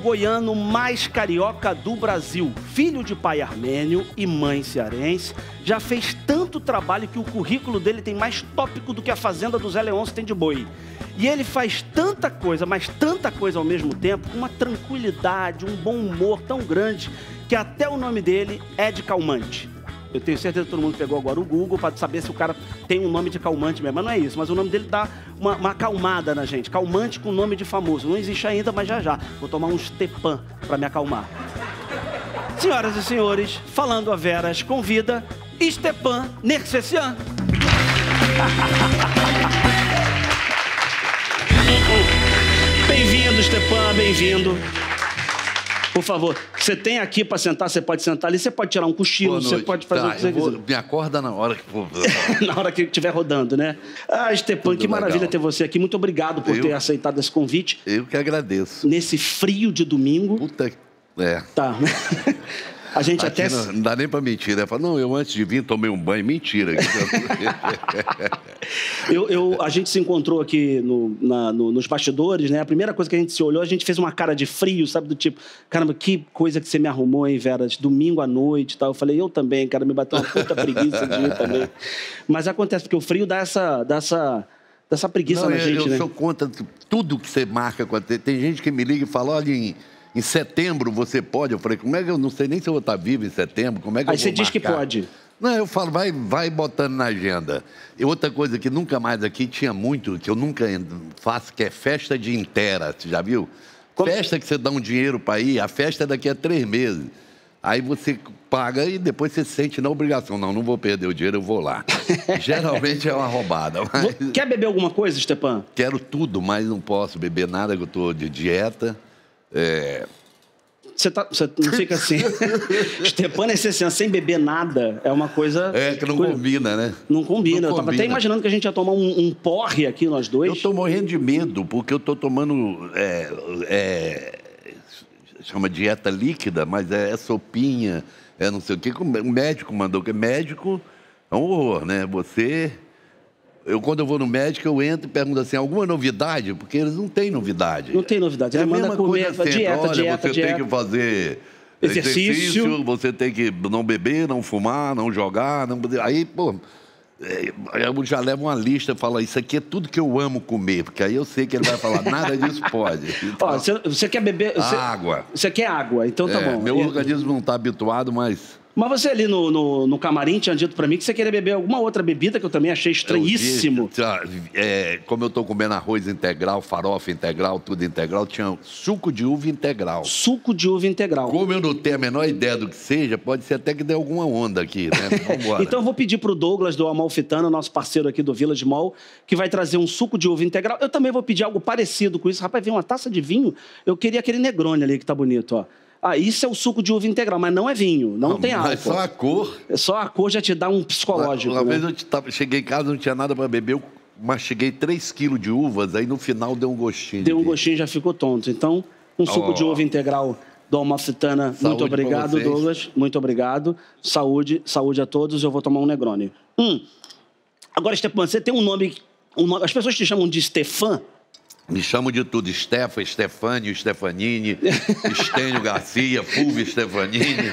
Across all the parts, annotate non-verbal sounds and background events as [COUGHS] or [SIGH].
goiano mais carioca do Brasil, filho de pai armênio e mãe cearense, já fez tanto trabalho que o currículo dele tem mais tópico do que a fazenda do Zé Leôncio tem de boi. E ele faz tanta coisa, mas tanta coisa ao mesmo tempo, com uma tranquilidade, um bom humor tão grande, que até o nome dele é de calmante. Eu tenho certeza que todo mundo pegou agora o Google para saber se o cara tem um nome de calmante mesmo. Mas não é isso, mas o nome dele dá uma, uma acalmada na gente. Calmante com nome de famoso. Não existe ainda, mas já já. Vou tomar um Stepan para me acalmar. Senhoras e senhores, falando a Veras, convida Stepan Nercessian. [LAUGHS] Bem-vindo, Stepan, bem-vindo. Por favor, você tem aqui para sentar, você pode sentar ali, você pode tirar um cochilo, você pode fazer tá, o que você vou, quiser. Me acorda na hora que for. [LAUGHS] na hora que estiver rodando, né? Ah, Stepan, que legal. maravilha ter você aqui. Muito obrigado por eu, ter aceitado esse convite. Eu que agradeço. Nesse frio de domingo. Puta. É. Tá. [LAUGHS] A gente Aqui até. Não, não, dá nem para mentir, né? Fala, não, eu antes de vir tomei um banho. Mentira. [LAUGHS] eu, eu, a gente se encontrou aqui no, na, no, nos bastidores, né? A primeira coisa que a gente se olhou, a gente fez uma cara de frio, sabe? Do tipo, caramba, que coisa que você me arrumou, hein, Vera? Domingo à noite e tal. Eu falei, eu também, cara, me bateu uma puta preguiça de ir também. Mas acontece, porque o frio dá essa. Dá essa dessa preguiça não, na eu, gente, eu né? Eu sou contra tudo que você marca. Tem gente que me liga e fala, olha, em setembro você pode? Eu falei, como é que eu não sei nem se eu vou estar vivo em setembro? Como é que Aí eu vou você diz que pode. Não, eu falo, vai, vai botando na agenda. E outra coisa que nunca mais aqui tinha muito, que eu nunca faço, que é festa de inteira, você já viu? Como... Festa que você dá um dinheiro para ir, a festa é daqui a três meses. Aí você paga e depois você sente na obrigação. Não, não vou perder o dinheiro, eu vou lá. [LAUGHS] Geralmente é uma roubada. Mas... Quer beber alguma coisa, Stepan? Quero tudo, mas não posso beber nada, que eu estou de dieta. É... Você tá, você não fica assim. Estepana [LAUGHS] é essência sem beber nada é uma coisa. É, que não combina, né? Não combina. Não eu combina. tava até imaginando que a gente ia tomar um, um, porre aqui, nós dois. Eu tô morrendo de medo, porque eu tô tomando. É, é, chama dieta líquida, mas é, é sopinha, é não sei o quê. O médico mandou, que médico é um horror, né? Você eu, quando eu vou no médico, eu entro e pergunto assim, alguma novidade? Porque eles não têm novidade. Não tem novidade. É a mesma comer, coisa sempre. Dieta, Olha, dieta, você dieta. tem que fazer exercício. exercício. você tem que não beber, não fumar, não jogar. Não... Aí, pô, é, eu já levo uma lista e falo, isso aqui é tudo que eu amo comer, porque aí eu sei que ele vai falar, nada disso pode. Então, [LAUGHS] Ó, você, você quer beber... Você, água. Você quer água, então tá é, bom. Meu organismo não está habituado, mas... Mas você ali no, no, no camarim tinha dito para mim que você queria beber alguma outra bebida que eu também achei estranhíssimo. Eu disse, tá, é, como eu tô comendo arroz integral, farofa integral, tudo integral, tinha suco de uva integral. Suco de uva integral. Como eu não tenho a menor ideia do que seja, pode ser até que dê alguma onda aqui, né? [LAUGHS] então eu vou pedir pro Douglas do Amalfitano, nosso parceiro aqui do Village Mall, que vai trazer um suco de uva integral. Eu também vou pedir algo parecido com isso. Rapaz, vem uma taça de vinho. Eu queria aquele Negroni ali que tá bonito, ó. Ah, isso é o suco de uva integral, mas não é vinho, não, não tem álcool. Só a cor. É só a cor já te dá um psicológico. Uma, uma né? vez eu te, tava, cheguei em casa, não tinha nada para beber, eu mastiguei 3 quilos de uvas, aí no final deu um gostinho. Deu um gostinho já ficou tonto. Então, um suco oh. de uva integral do Dolmafitana, muito obrigado, Douglas. Muito obrigado. Saúde, saúde a todos. Eu vou tomar um Negroni. Hum. Agora, Stepan, você tem um nome, um nome, As pessoas te chamam de Stefan, me chamo de tudo, Stefa, Stefânio, Stefanini, [LAUGHS] Estênio Garcia, Fulvio Stefanini.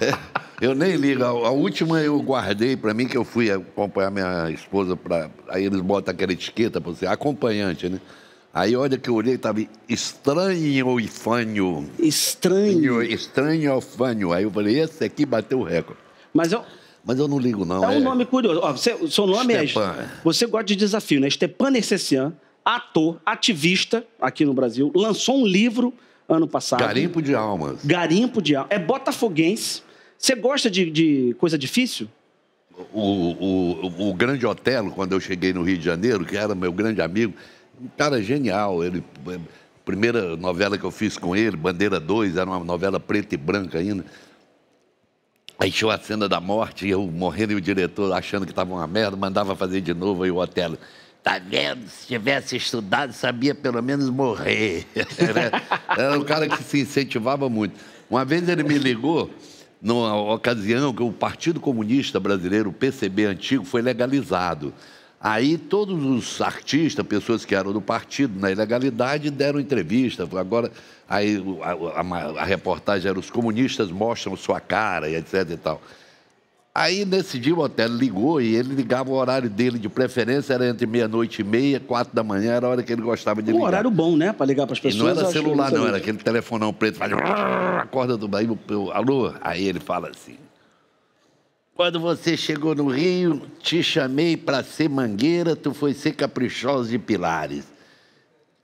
É, é, eu nem ligo. A, a última eu guardei para mim, que eu fui acompanhar minha esposa para. Aí eles botam aquela etiqueta para você, acompanhante, né? Aí olha que eu olhei, estava estranho e fanho. Estranho. Estranho e fanho. Aí eu falei, esse aqui bateu o recorde. Mas eu, mas eu não ligo, não. É um é... nome curioso. Ó, você, seu nome é Stepan. é. Você gosta de desafio, né? Stepan Necessian ator, ativista aqui no Brasil, lançou um livro ano passado. Garimpo de Almas. Garimpo de Almas. É botafoguense. Você gosta de, de coisa difícil? O, o, o, grande Otelo, quando eu cheguei no Rio de Janeiro, que era meu grande amigo, um cara genial. Ele, é, primeira novela que eu fiz com ele, Bandeira 2, era uma novela preta e branca ainda. Aí tinha a cena da morte, eu morrendo e o diretor achando que estava uma merda, mandava fazer de novo aí o Otelo. Tá vendo? Se tivesse estudado, sabia pelo menos morrer. [LAUGHS] Era um cara que se incentivava muito. Uma vez ele me ligou, numa ocasião que o Partido Comunista Brasileiro, o PCB antigo, foi legalizado. Aí todos os artistas, pessoas que eram do partido na ilegalidade, deram entrevista. Agora, aí a, a, a reportagem era os comunistas mostram sua cara, e etc e tal. Aí, nesse dia, o hotel ligou e ele ligava o horário dele de preferência, era entre meia-noite e meia, quatro da manhã, era a hora que ele gostava de ligar. Um horário bom, né? Para ligar para as pessoas. E não era celular, é não, era aquele telefonão preto, faz... acorda do Bahia, alô? Aí ele fala assim, quando você chegou no Rio, te chamei para ser mangueira, tu foi ser caprichosa de pilares.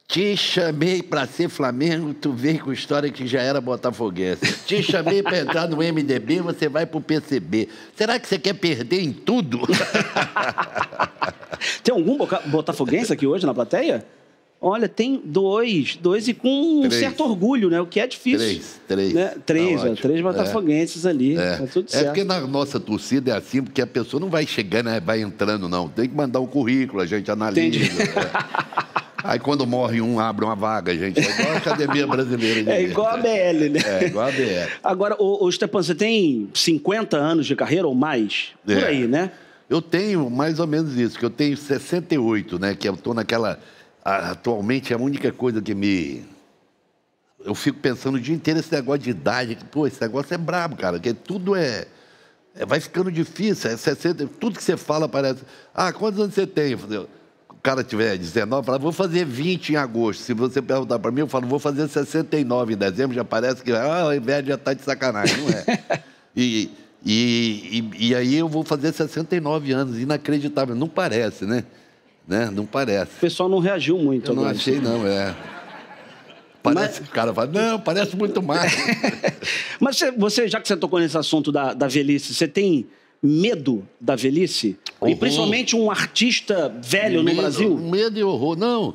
Te chamei para ser Flamengo, tu vem com história que já era botafoguense. Te chamei para entrar no MDB, você vai para o PCB. Será que você quer perder em tudo? [LAUGHS] tem algum botafoguense aqui hoje na plateia? Olha, tem dois, dois e com três. um certo orgulho, né? O que é difícil. Três, três. Né? Três, tá ó, três é. botafoguenses é. ali. É. Tá tudo é certo. é porque na nossa torcida é assim, porque a pessoa não vai chegando, né? vai entrando, não. Tem que mandar o um currículo, a gente analisa. Entendi. Né? [LAUGHS] Aí quando morre um, abre uma vaga, gente. É igual a Academia [LAUGHS] Brasileira de É igual a BL, né? É igual a BL. Agora, ô, Stepan, você tem 50 anos de carreira ou mais? É. Por aí, né? Eu tenho mais ou menos isso, que eu tenho 68, né? Que eu tô naquela. Atualmente é a única coisa que me. Eu fico pensando o dia inteiro esse negócio de idade. Que, pô, esse negócio é brabo, cara. Que tudo é, é vai ficando difícil. É 60, tudo que você fala parece. Ah, quantos anos você tem? Eu cara tiver 19, fala, vou fazer 20 em agosto. Se você perguntar para mim, eu falo, vou fazer 69 em dezembro, já parece que ah, o já está de sacanagem, não é? [LAUGHS] e, e, e, e, aí eu vou fazer 69 anos, inacreditável. Não parece, né? né? Não parece. O pessoal não reagiu muito. Eu não achei, não, é. Parece, Mas... O cara fala, não, parece muito mais. [LAUGHS] Mas você, você, já que você tocou nesse assunto da, da velhice, você tem medo da velhice? Horror. E principalmente um artista velho medo, no Brasil? Medo e horror. Não.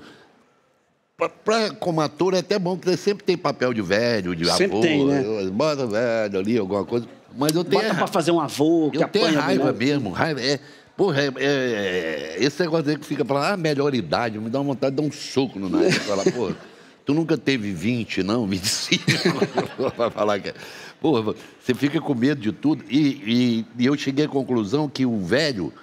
Pra, pra, como ator é até bom, porque sempre tem papel de velho, de sempre avô. Tem, né? Bota velho ali, alguma coisa. Mas eu tenho. Bota pra fazer um avô, que Eu tenho raiva mesmo, raiva. É, porra, é, é, é, esse negócio aí que fica falando, ah, melhor idade, me dá uma vontade de dar um soco no nariz. Falar, pô tu nunca teve 20, não? 25. [LAUGHS] [LAUGHS] pra falar que. É. Porra, você fica com medo de tudo. E, e, e eu cheguei à conclusão que o velho,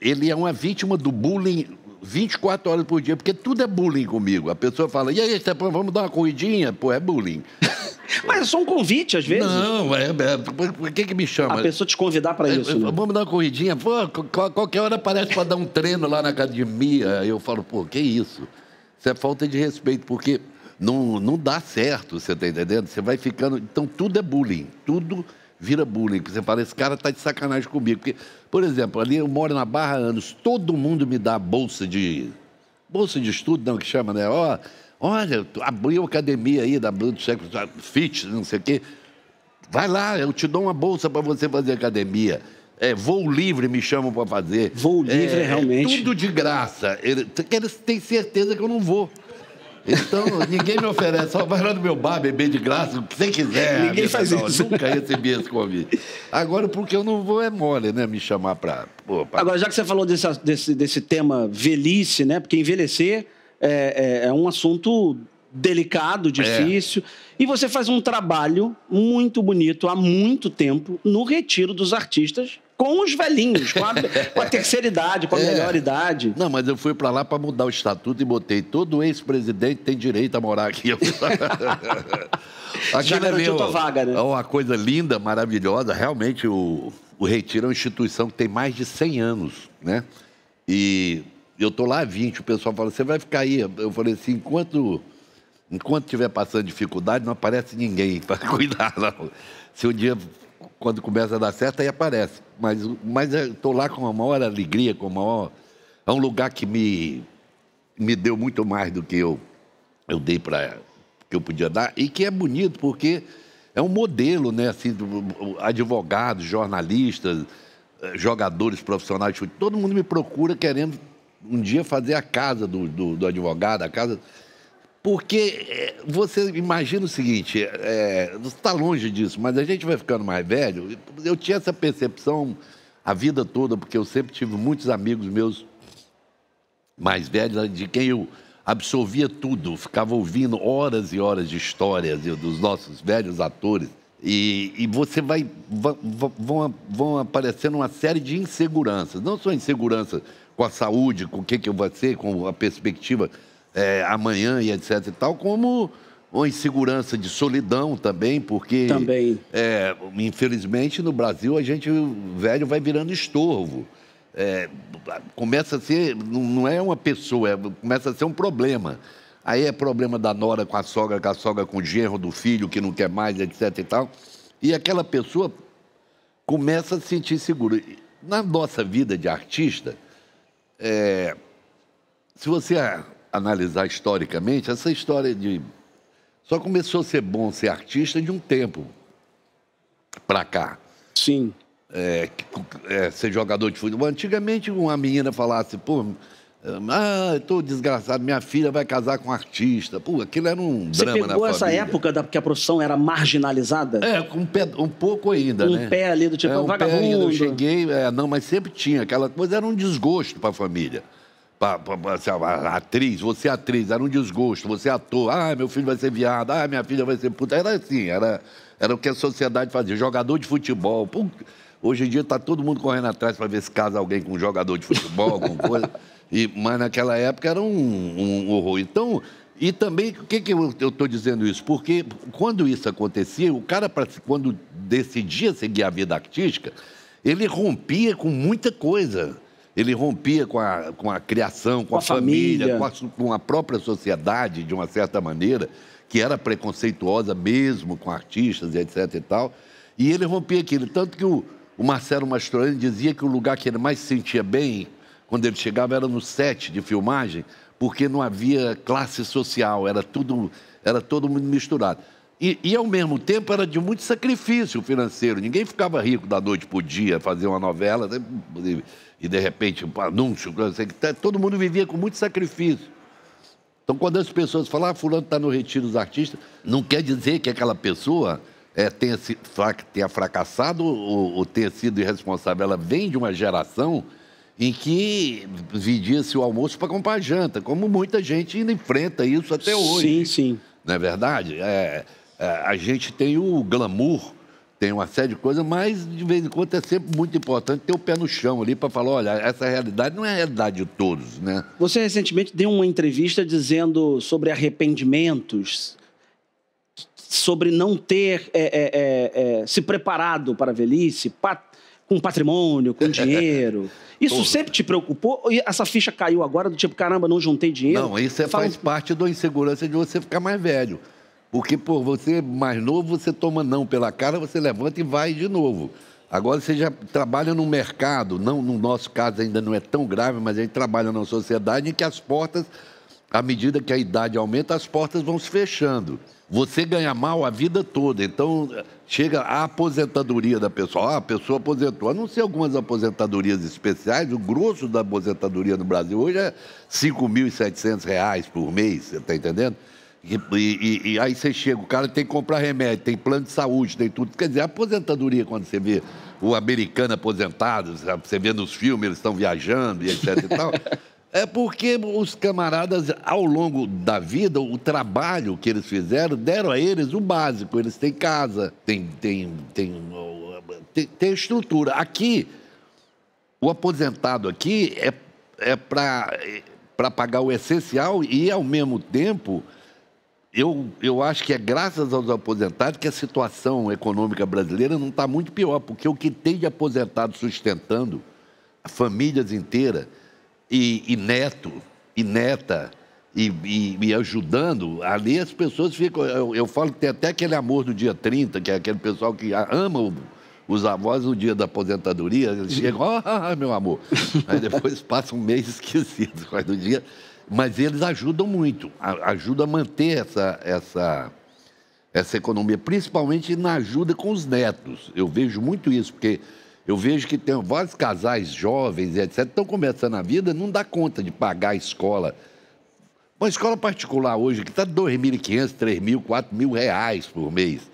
ele é uma vítima do bullying 24 horas por dia, porque tudo é bullying comigo. A pessoa fala, e aí, Stepão, vamos dar uma corridinha? Pô, é bullying. [LAUGHS] Mas é só um convite, às vezes. Não, é, é, por que, que me chama? A pessoa te convidar para é, isso. É, né? Vamos dar uma corridinha? Pô, qualquer hora aparece para dar um treino lá na academia. Eu falo, pô, que isso? Isso é falta de respeito, porque não, não dá certo, você está entendendo? Você vai ficando. Então tudo é bullying, tudo vira bullying. Você fala, esse cara tá de sacanagem comigo. Porque, por exemplo, ali eu moro na Barra há anos, todo mundo me dá bolsa de. Bolsa de estudo, não, que chama, né? Ó, olha, abriu academia aí da Blue ah, Fit, não sei o quê. Vai lá, eu te dou uma bolsa para você fazer academia. É, voo livre me chamam para fazer. Voo livre, é, é, realmente. tudo de graça. Eles têm certeza que eu não vou. Então, ninguém me oferece, só vai lá no meu bar beber de graça, o que você quiser. Ninguém faz não, isso. Nunca recebi esse convite. Agora, porque eu não vou é mole, né? Me chamar para. Agora, já que você falou desse, desse, desse tema velhice, né? Porque envelhecer é, é, é um assunto delicado, é. difícil. É. E você faz um trabalho muito bonito há muito tempo no Retiro dos Artistas com os velhinhos, com a, com a [LAUGHS] terceira idade, com a é. melhor idade. Não, mas eu fui para lá para mudar o estatuto e botei todo ex-presidente tem direito a morar aqui. [LAUGHS] Aquilo é meu, tua vaga, né? É uma coisa linda, maravilhosa. Realmente, o, o Retiro é uma instituição que tem mais de 100 anos, né? E eu tô lá há 20, o pessoal fala, você vai ficar aí. Eu falei assim, enquanto enquanto tiver passando dificuldade, não aparece ninguém para [LAUGHS] cuidar, não. Se um dia quando começa a dar certo, aí aparece. Mas, mas estou lá com a maior alegria, com a maior. É um lugar que me, me deu muito mais do que eu, eu dei para que eu podia dar, e que é bonito, porque é um modelo, né? Assim, advogados, jornalistas, eh, jogadores profissionais, todo mundo me procura querendo um dia fazer a casa do, do, do advogado, a casa. Porque é, você imagina o seguinte, é, está longe disso, mas a gente vai ficando mais velho. Eu tinha essa percepção a vida toda, porque eu sempre tive muitos amigos meus mais velhos, de quem eu absorvia tudo, ficava ouvindo horas e horas de histórias dos nossos velhos atores. E, e você vai. Vão, vão aparecendo uma série de inseguranças, não só insegurança com a saúde, com o que, que eu vou ser, com a perspectiva é, amanhã e etc e tal, como uma insegurança de solidão também, porque também. É, infelizmente no Brasil a gente velho vai virando estorvo. É, começa a ser, não é uma pessoa, é, começa a ser um problema. Aí é problema da nora com a sogra, com a sogra com o genro do filho que não quer mais, etc e tal. E aquela pessoa começa a se sentir segura. Na nossa vida de artista, é, se você analisar historicamente, essa história de. Só começou a ser bom ser artista de um tempo para cá. Sim. É, é, ser jogador de futebol. Antigamente, uma menina falasse, pô, ah, estou desgraçado, minha filha vai casar com um artista. Pô, aquilo era um Você drama na família. Você pegou essa época da, que a profissão era marginalizada? É, um, pé, um pouco ainda, um né? Um pé ali do tipo, é, um vagabundo. Pé ainda, eu cheguei, é, não, mas sempre tinha aquela coisa, era um desgosto para a família. Pra, pra, pra, assim, atriz, você é atriz, era um desgosto, você é ator, ah, meu filho vai ser viado, ah, minha filha vai ser puta. Era assim, era, era o que a sociedade fazia. Jogador de futebol. Pum, hoje em dia está todo mundo correndo atrás para ver se casa alguém com um jogador de futebol, alguma coisa. E, mas naquela época era um, um horror. Então, e também, o que, que eu estou dizendo isso? Porque quando isso acontecia, o cara, pra, quando decidia seguir a vida artística, ele rompia com muita coisa. Ele rompia com a, com a criação, com, com a, família, família. Com, a, com a própria sociedade, de uma certa maneira, que era preconceituosa mesmo com artistas e etc e tal. E ele rompia aquilo. Tanto que o, o Marcelo Mastroianni dizia que o lugar que ele mais se sentia bem quando ele chegava era no set de filmagem, porque não havia classe social, era tudo, era todo mundo misturado. E, e, ao mesmo tempo era de muito sacrifício financeiro. Ninguém ficava rico da noite para o dia fazer uma novela. Né? e de repente um anúncio, assim, tá, todo mundo vivia com muito sacrifício. Então, quando as pessoas falam, ah, fulano está no retiro dos artistas, não quer dizer que aquela pessoa é, tenha, tenha, fracassado ou, ou, tenha sido irresponsável. Ela vem de uma geração em que vendia-se o almoço para comprar janta, como muita gente ainda enfrenta isso até hoje. Sim, sim. Não é verdade? É, é, a gente tem o glamour tem uma série de coisas, mas de vez em quando é sempre muito importante ter o pé no chão ali para falar, olha, essa realidade não é a realidade de todos, né? Você recentemente deu uma entrevista dizendo sobre arrependimentos, sobre não ter é, é, é, é se preparado para a velhice, pat com patrimônio, com dinheiro. [LAUGHS] Isso Porra. sempre te preocupou? E essa ficha caiu agora do tipo, caramba, não juntei dinheiro? Não, isso é, faz parte da insegurança de você ficar mais velho. Porque, pô, você mais novo, você toma não pela cara, você levanta e vai de novo. Agora você já trabalha no mercado, não no nosso caso ainda não é tão grave, mas a gente trabalha numa sociedade em que as portas, à medida que a idade aumenta, as portas vão se fechando. Você ganha mal a vida toda. Então, chega a aposentadoria da pessoa. Ah, a pessoa aposentou. A não ser algumas aposentadorias especiais, o grosso da aposentadoria no Brasil hoje é R$ 5.700 por mês, você está entendendo? E, e, e, aí você chega, o cara tem que comprar remédio, tem plano de saúde, tem tudo. Quer dizer, a aposentadoria, quando você vê o americano aposentado, você vê nos filmes, eles estão viajando e etc e tal, [LAUGHS] é porque os camaradas, ao longo da vida, o trabalho que eles fizeram, deram a eles o básico. Eles têm casa, têm, têm, têm, têm, têm estrutura. Aqui, o aposentado aqui é, é para é pagar o essencial e, ao mesmo tempo eu, eu acho que é graças aos aposentados que a situação econômica brasileira não está muito pior, porque o que tem de aposentado sustentando famílias inteiras e, e neto e neta e, e, e, ajudando, ali as pessoas ficam. Eu, eu, falo que tem até aquele amor do dia 30, que é aquele pessoal que ama o, os avós no dia da aposentadoria, eles chegam, ó, ah, meu amor. [LAUGHS] Aí depois passa um mês esquecido, quase [LAUGHS] no dia mas eles ajudam muito, ajudam a manter essa, essa, essa economia, principalmente na ajuda com os netos. Eu vejo muito isso, porque eu vejo que tem vários casais jovens, etc., estão começando a vida, não dá conta de pagar a escola. Uma escola particular hoje que está R$ 2.500, R$ 3.000, R$ 4.000 por mês.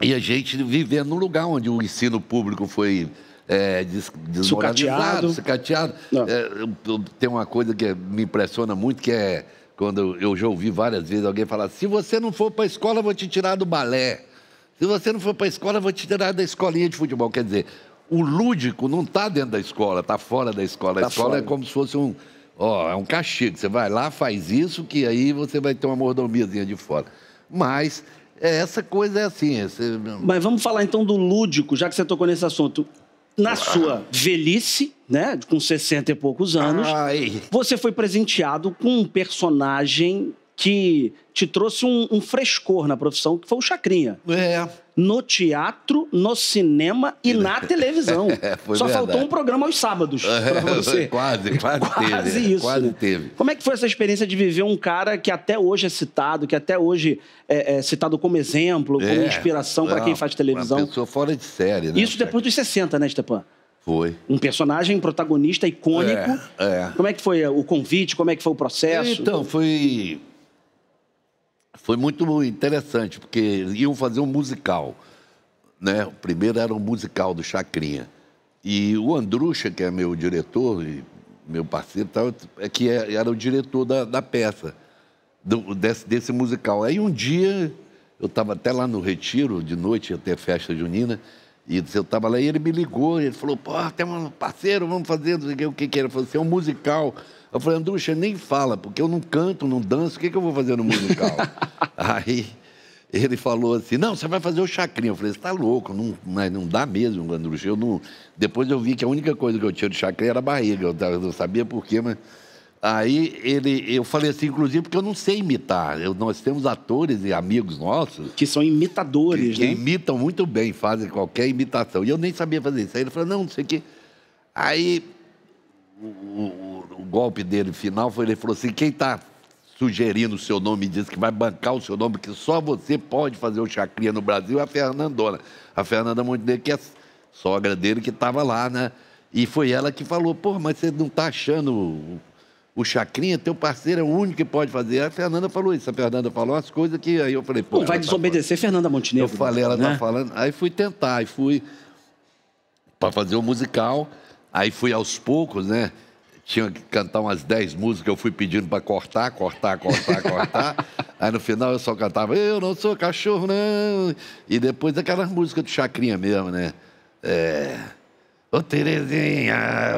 E a gente vivendo num lugar onde o ensino público foi é, des, desmoralizado, sucateado. É, tem uma coisa que me impressiona muito, que é quando eu já ouvi várias vezes alguém falar: se você não for para a escola, eu vou te tirar do balé. Se você não for para a escola, eu vou te tirar da escolinha de futebol. Quer dizer, o lúdico não está dentro da escola, está fora da escola. Tá a escola é fora. é como se fosse um. Ó, é um castigo. Você vai lá, faz isso, que aí você vai ter uma mordomiazinha de fora. Mas é, essa coisa é assim. Mas vamos falar então do lúdico, já que você tocou nesse assunto na sua velhice, né, com 60 e poucos anos, Ai. você foi presenteado com um personagem que te trouxe um, um, frescor na profissão, que foi o Chacrinha. É. No teatro, no cinema e na [LAUGHS] é, televisão. É, Só verdade. faltou um programa aos sábados é, pra você. [LAUGHS] Quase, quase, quase teve. É, isso, quase né? teve. Como é que foi essa experiência de viver um cara que até hoje é citado, que até hoje é, é citado como exemplo, como é, inspiração para quem faz televisão? Uma pessoa fora de série, né? Isso depois dos 60, né, Stepan? Foi. Um personagem protagonista icônico. É, é. Como é que foi o convite? Como é que foi o processo? Então, foi foi muito interessante, porque iam fazer um musical. Né? O primeiro era um musical do Chacrinha. E o Andrucha, que é meu diretor e meu parceiro, tal, é que é, era o diretor da, da peça, do, desse, desse musical. Aí um dia, eu estava até lá no Retiro, de noite, até ter festa junina, e eu estava lá e ele me ligou, e ele falou, pô, tem um parceiro, vamos fazer o que que era. Eu falei, assim, é um musical. Eu falei, Andrucha, nem fala, porque eu não canto, não danço, o que, que eu vou fazer no musical? [LAUGHS] Aí ele falou assim, não, você vai fazer o chacrinha. Eu falei, você tá louco, não, mas não dá mesmo, Andrucha. Eu não... Depois eu vi que a única coisa que eu tinha de chacrinha era a barriga, eu não sabia por quê, mas... Aí ele, eu falei assim, inclusive, porque eu não sei imitar. Eu, nós temos atores e amigos nossos. Que são imitadores, que, né? Que imitam muito bem, fazem qualquer imitação. E eu nem sabia fazer isso. Aí ele falou, não, não sei o quê. Aí o, o, golpe dele final foi ele falou assim: quem está sugerindo o seu nome e diz que vai bancar o seu nome, que só você pode fazer o chacrinha no Brasil, é a Fernandona. A Fernanda Montenegro, que é sogra dele, que estava lá, né? E foi ela que falou, pô, mas você não está achando o, o Chacrinha, teu parceiro, é o único que pode fazer. A Fernanda falou isso, a Fernanda falou umas coisas que aí eu falei, pô... Não vai tá desobedecer tá Fernanda Montenegro. Eu falei, ela tá né? tá falando... Aí fui tentar, aí fui para fazer o musical... Aí fui aos poucos, né? Tinha que cantar umas 10 músicas, eu fui pedindo para cortar, cortar, cortar, cortar. [LAUGHS] Aí no final eu só cantava, eu não sou cachorro, não. E depois aquelas músicas do Chacrinha mesmo, né? É. Ô Terezinha,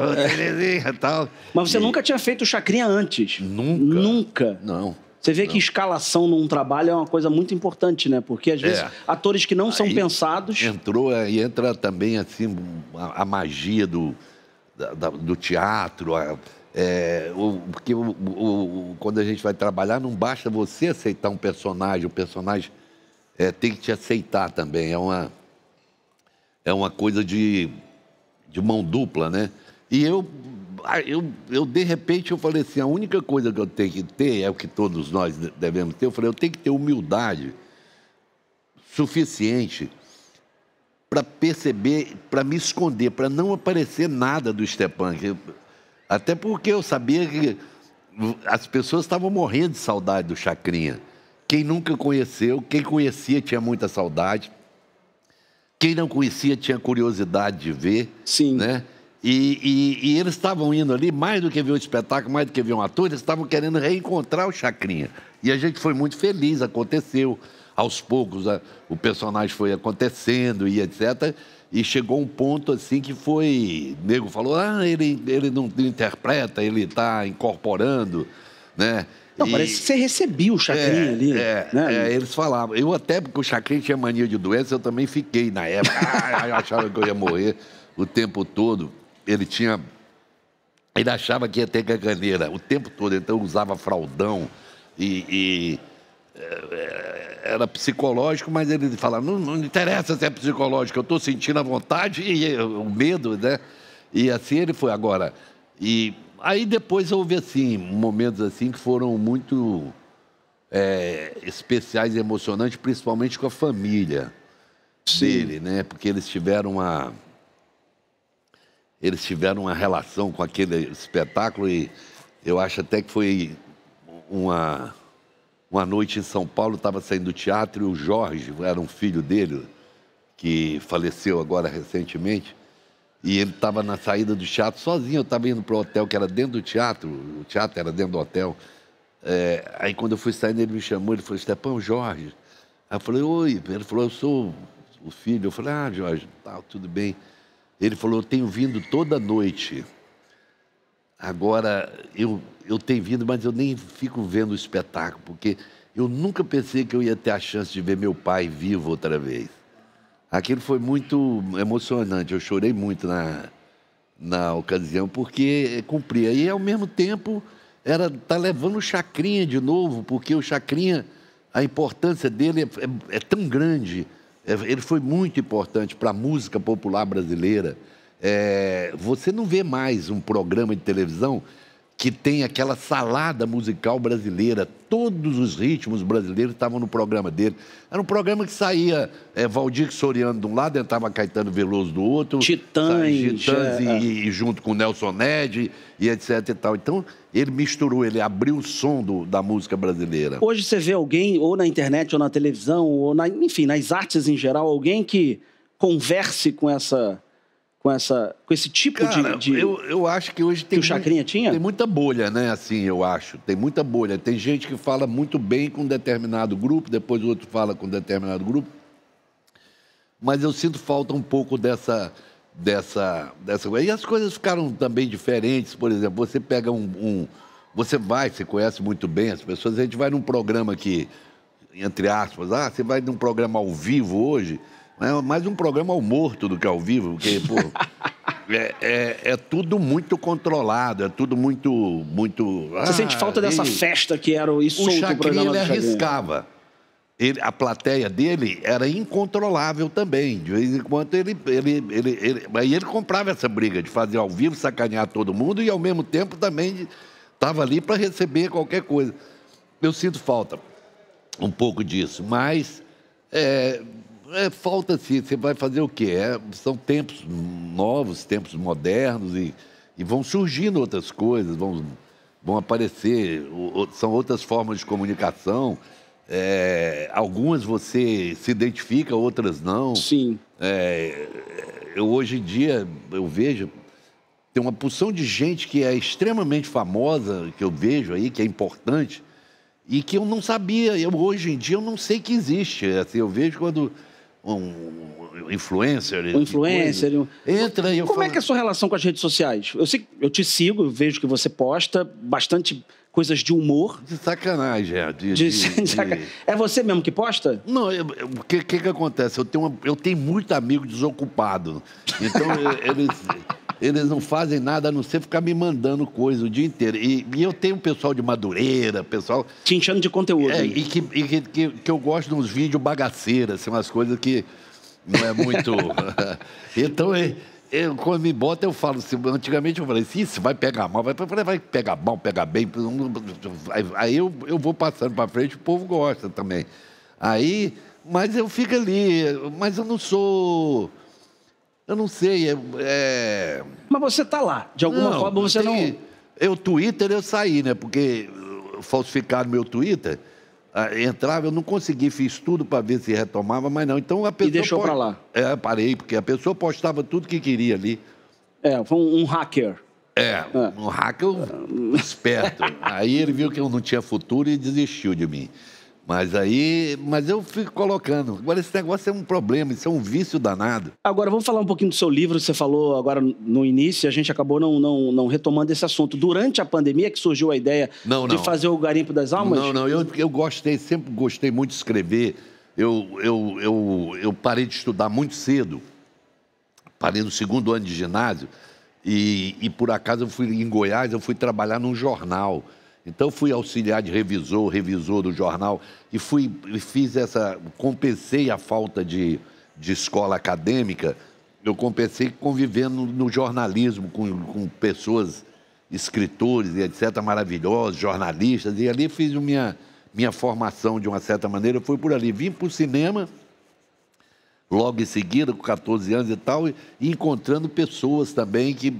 ô é. Terezinha, tal. Mas você e... nunca tinha feito Chacrinha antes? Nunca. Nunca? Não. Você vê não. que escalação num trabalho é uma coisa muito importante, né? Porque às vezes é. atores que não Aí são pensados. Entrou e entra também assim a, a magia do, da, do teatro. A, é, o, porque o, o, quando a gente vai trabalhar, não basta você aceitar um personagem, o personagem é, tem que te aceitar também. É uma, é uma coisa de, de mão dupla, né? E eu, eu, eu, de repente, eu falei assim, a única coisa que eu tenho que ter, é o que todos nós devemos ter, eu falei, eu tenho que ter humildade suficiente para perceber, para me esconder, para não aparecer nada do Stepan. Até porque eu sabia que as pessoas estavam morrendo de saudade do Chacrinha. Quem nunca conheceu, quem conhecia tinha muita saudade. Quem não conhecia tinha curiosidade de ver. Sim. Né? E, e, e eles estavam indo ali, mais do que ver um espetáculo, mais do que ver um ator, eles estavam querendo reencontrar o Chacrinha. E a gente foi muito feliz, aconteceu aos poucos a, o personagem foi acontecendo e etc. E chegou um ponto assim que foi. O nego falou: ah, ele, ele não interpreta, ele está incorporando, né? Não, e... parece que você recebia o Chacrinha é, ali. É, né? é, eles falavam. Eu até, porque o Chacrinha tinha mania de doença, eu também fiquei na época. [LAUGHS] Ah, eu achava que eu ia morrer o tempo todo. Ele tinha. Ele achava que ia ter caganeira o tempo todo, então usava fraldão e, e é, é, era psicológico, mas ele falava não, não interessa se é psicológico, eu estou sentindo a vontade e eh, o medo, né? E assim ele foi agora. E aí depois houve assim, momentos assim que foram muito é, especiais e emocionantes, principalmente com a família Sim. dele, né? Porque eles tiveram uma eles tiveram uma relação com aquele espetáculo e eu acho até que foi uma uma noite em São Paulo, estava saindo do teatro e o Jorge, era um filho dele, que faleceu agora recentemente, e ele estava na saída do teatro sozinho. Eu estava indo para o hotel, que era dentro do teatro, o teatro era dentro do hotel. É, aí quando eu fui saindo, ele me chamou, ele falou: Estepão, Jorge. Aí eu falei: Oi. Ele falou: Eu sou o filho. Eu falei: Ah, Jorge, tá, tudo bem. Ele falou: Eu tenho vindo toda noite Agora, eu, eu tenho vindo, mas eu nem fico vendo o espetáculo, porque eu nunca pensei que eu ia ter a chance de ver meu pai vivo outra vez. Aquilo foi muito emocionante, eu chorei muito na, na ocasião, porque cumpria. E, ao mesmo tempo, era tá levando o Chacrinha de novo, porque o Chacrinha, a importância dele é, é, é tão grande, é, ele foi muito importante para a música popular brasileira. É, você não vê mais um programa de televisão que tem aquela salada musical brasileira. Todos os ritmos brasileiros estavam no programa dele. Era um programa que saía é, Valdir Soriano de um lado, entrava Caetano Veloso do outro. Titãs. Titãs é. e, é. e, junto com Nelson Ned e etc e tal. Então, ele misturou, ele abriu o som do, da música brasileira. Hoje você vê alguém, ou na internet, ou na televisão, ou na, enfim, nas artes em geral, alguém que converse com essa com, essa, com esse tipo Cara, de, de, Eu, eu acho que hoje tem. Que o Chacrinha muito, tinha? Tem muita bolha, né? Assim, eu acho. Tem muita bolha. Tem gente que fala muito bem com determinado grupo, depois o outro fala com determinado grupo. Mas eu sinto falta um pouco dessa. Dessa, dessa E as coisas ficaram também diferentes. Por exemplo, você pega um, um Você vai, você conhece muito bem as pessoas. A gente vai num programa que, entre aspas, ah, você vai num programa ao vivo hoje é mais um programa ao morto do que ao vivo, porque, pô, [LAUGHS] é, é, é, tudo muito controlado, é tudo muito. muito Você ah, sente falta dessa festa que era o isso o, Chacrinha, ele arriscava. Ele, a plateia dele era incontrolável também. De vez em quando ele, ele, ele, ele. ele comprava essa briga de fazer ao vivo, sacanear todo mundo e ao mesmo tempo também estava ali para receber qualquer coisa. Eu sinto falta um pouco disso, mas é, é, falta se você vai fazer o quê? É, são tempos novos, tempos modernos e, e vão surgindo outras coisas, vão, vão aparecer, o, são outras formas de comunicação. É, algumas você se identifica, outras não. Sim. É, eu hoje em dia eu vejo tem uma porção de gente que é extremamente famosa que eu vejo aí que é importante e que eu não sabia. Eu hoje em dia eu não sei que existe. Assim, eu vejo quando um influencer. Um influencer. Um... Entra e eu Como é falo... é que é a sua relação com as redes sociais? Eu, sei, eu te sigo, vejo que você posta bastante coisas de humor. De sacanagem, é. De, de, de, [LAUGHS] de... É você mesmo que posta? Não, o que, que, que acontece? Eu tenho, uma, eu tenho muito amigo desocupado. Então, eles... Eles não fazem nada a não ser ficar me mandando coisa o dia inteiro. E, e eu tenho um pessoal de Madureira, pessoal. Te enchendo de conteúdo. É, e que, e que, que, que eu gosto de uns vídeos bagaceiras, assim, umas coisas que não é muito. [LAUGHS] então, é, eu, quando me bota, eu falo assim, antigamente eu falei assim, isso vai pegar mal, vai, vai pegar mal, pegar bem. Aí eu, eu vou passando para frente, o povo gosta também. Aí, mas eu fico ali, mas eu não sou eu não sei. É, é... Mas você está lá, de alguma não, forma você tem... não. Eu, Twitter, eu saí, né? Porque falsificaram meu Twitter. Ah, entrava, eu não consegui, fiz tudo para ver se retomava, mas não. Então a pessoa. E deixou para lá. É, parei, porque a pessoa postava tudo que queria ali. É, foi um, um hacker. É, é. um hacker esperto. [LAUGHS] Aí ele viu que eu não tinha futuro e desistiu de mim. Mas aí, mas eu fico colocando. Agora esse negócio é um problema, isso é um vício danado. Agora vamos falar um pouquinho do seu livro. Você falou agora no início, a gente acabou não, não, não retomando esse assunto. Durante a pandemia que surgiu a ideia não, não. de fazer o garimpo das almas? Não, não. Eu, eu gostei, sempre gostei muito de escrever. Eu, eu, eu, eu parei de estudar muito cedo. Parei no segundo ano de ginásio e, e por acaso eu fui em Goiás, eu fui trabalhar num jornal. Então fui auxiliar de revisor, revisor do jornal e fui fiz essa compensei a falta de, de escola acadêmica. Eu compensei convivendo no jornalismo com, com pessoas, escritores e etc maravilhosos, jornalistas e ali fiz minha minha formação de uma certa maneira foi por ali. Vim para o cinema logo em seguida com 14 anos e tal e, e encontrando pessoas também que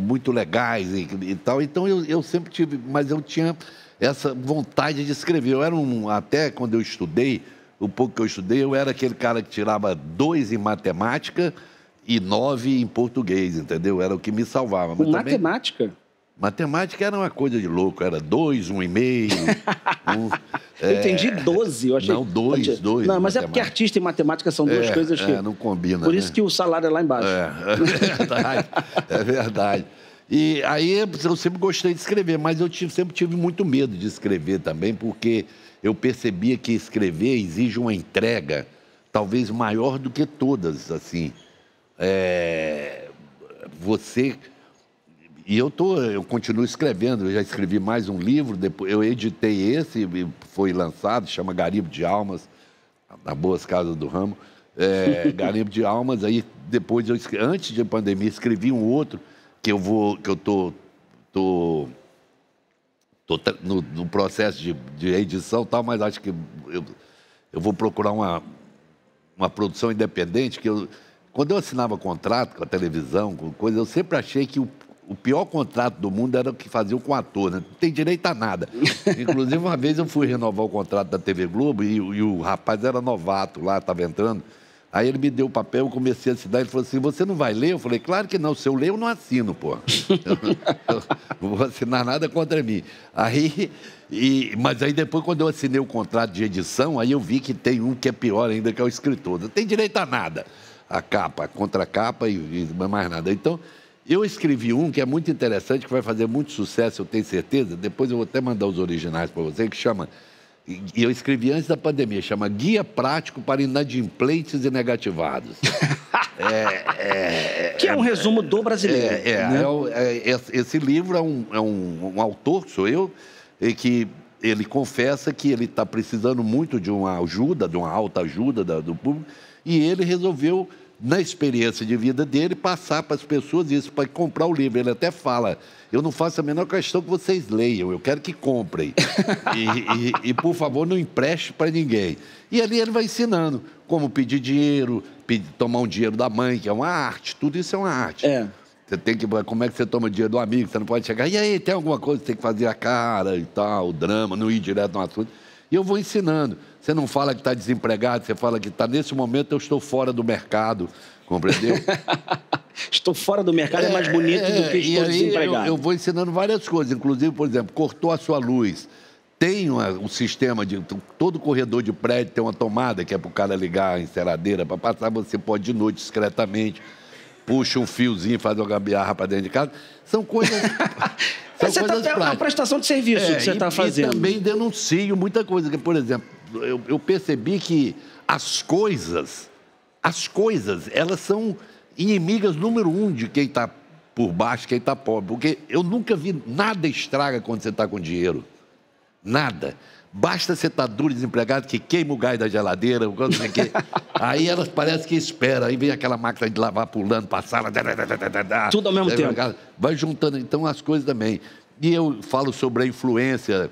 muito legais e, e tal. Então eu, eu sempre tive, mas eu tinha essa vontade de escrever. Eu era um, até quando eu estudei, o pouco que eu estudei, eu era aquele cara que tirava dois em matemática e nove em português, entendeu? Era o que me salvava. Mas também, matemática? Matemática era uma coisa de louco, era dois, um e meio. [LAUGHS] um, é... Eu entendi 12, eu achei. Não, dois, achei... dois. Não, mas matemática. é porque artista e matemática são duas é, coisas que. É, não combina. Por né? isso que o salário é lá embaixo. É, [LAUGHS] é verdade. é verdade. E aí eu sempre gostei de escrever, mas eu tive, sempre tive muito medo de escrever também, porque eu percebia que escrever exige uma entrega talvez maior do que todas, assim. É... Você e eu, tô, eu continuo escrevendo, eu já escrevi mais um livro, depois, eu editei esse, foi lançado, chama Garibo de Almas, na Boas Casas do Ramo. É, [LAUGHS] de Almas, aí depois, eu, antes da pandemia, escrevi um outro que eu vou, que eu tô, tô, tô no, no processo de, de edição tal, mas acho que eu, eu vou procurar uma, uma produção independente, que eu, quando eu assinava contrato com a televisão, com coisa, eu sempre achei que o o pior contrato do mundo era o que faziam com o ator, né? Não tem direito a nada. [LAUGHS] Inclusive, uma vez eu fui renovar o contrato da TV Globo e, e o rapaz era novato lá, estava entrando. Aí ele me deu o papel, eu comecei a assinar. Ele falou assim: Você não vai ler? Eu falei: Claro que não. Se eu ler, eu não assino, pô. eu [LAUGHS] não [LAUGHS] vou assinar nada contra mim. Aí, e, mas aí depois, quando eu assinei o contrato de edição, aí eu vi que tem um que é pior ainda, que é o escritor. Não tem direito a nada. A capa, a capa e, e mais nada. Então, eu escrevi um que é muito interessante, que vai fazer muito sucesso, eu tenho certeza. Depois eu vou até mandar os originais para você, que chama. E eu escrevi antes da pandemia, chama Guia Prático para Inadimplentes e Negativados. [LAUGHS] é, é, que é um é, resumo do brasileiro. É, é né? É esse livro é um, é um, um autor, sou eu, que ele confessa que ele está precisando muito de uma ajuda, de uma alta ajuda do público, e ele resolveu na experiência de vida dele, passar para as pessoas isso, para comprar o livro. Ele até fala: eu não faço a menor questão que vocês leiam, eu quero que comprem. [LAUGHS] e, e, e, por favor, não empreste para ninguém. E ali ele vai ensinando como pedir dinheiro, pedir, tomar um dinheiro da mãe, que é uma arte, tudo isso é uma arte. É. Você tem que. Como é que você toma dinheiro do amigo? Você não pode chegar. E aí, tem alguma coisa que você tem que fazer a cara e tal, o drama, não ir direto no assunto. E eu vou ensinando. Você não fala que está desempregado, você fala que está. Nesse momento eu estou fora do mercado, compreendeu? [LAUGHS] estou fora do mercado, é, é mais bonito é, do que é, estou desempregado. Eu, eu, vou ensinando várias coisas, inclusive, por exemplo, cortou a sua luz. Tem um sistema de. Todo corredor de prédio tem uma tomada que é para o cara ligar a enceradeira para passar, você pode de noite discretamente puxa um fiozinho, faz uma gambiarra para dentro de casa. São coisas. [LAUGHS] são você está tá, uma prestação de serviço é, que você está fazendo. E também denuncio muita coisa. Por exemplo, eu, eu percebi que as coisas, as coisas, elas são inimigas número um de quem está por baixo, quem está pobre. Porque eu nunca vi nada estraga quando você está com dinheiro. Nada. Basta você estar tá duro desempregado que queima o gás da geladeira, quando é que... [LAUGHS] aí elas parecem que espera, aí vem aquela máquina de lavar pulando, passada, tudo ao mesmo tempo. Vai juntando então as coisas também. E eu falo sobre a influência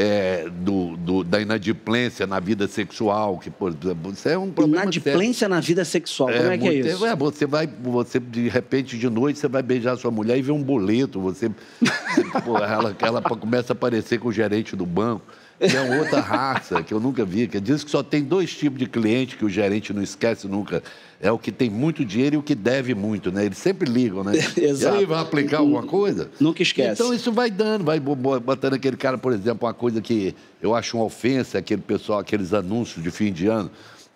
é, do, do, da inadimplência na vida sexual, que por exemplo, isso é um problema. Inadimplência na vida sexual, como é, é que é isso? É, você vai, você de repente de noite você vai beijar sua mulher e vê um boleto, você, [LAUGHS] você ela, ela começa a aparecer com o gerente do banco é uma outra raça que eu nunca vi, que diz que só tem dois tipos de cliente que o gerente não esquece nunca. É o que tem muito dinheiro e o que deve muito, né? Eles sempre ligam, né? Exato. [LAUGHS] E aí vai aplicar alguma coisa? Nunca esquece. Então isso vai dando, vai botando aquele cara, por exemplo, uma coisa que eu acho uma ofensa, aquele pessoal, aqueles anúncios de fim de ano.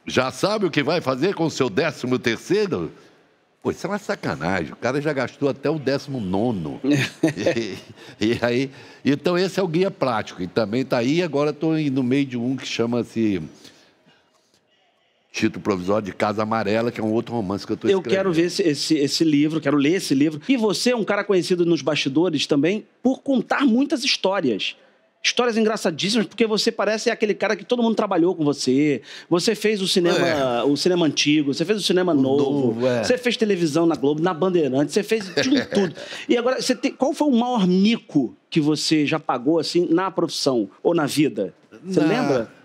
Já sabe o que vai fazer com o seu décimo terceiro? Pô, isso é uma sacanagem. O cara já gastou até o 19. [LAUGHS] e, e aí, então, esse é o guia prático. E também está aí. Agora estou no meio de um que chama-se título provisório de Casa Amarela, que é um outro romance que eu estou escrevendo. Eu quero ver esse, esse, esse, livro, quero ler esse livro. E você é um cara conhecido nos bastidores também por contar muitas histórias histórias engraçadíssimas, porque você parece aquele cara que todo mundo trabalhou com você. Você fez o cinema, é. o cinema antigo, você fez o cinema o novo, novo é. você fez televisão na Globo, na Bandeirantes, você fez tudo. tudo. [LAUGHS] E agora, você tem, qual foi o maior mico que você já pagou assim na profissão ou na vida? Você na... lembra?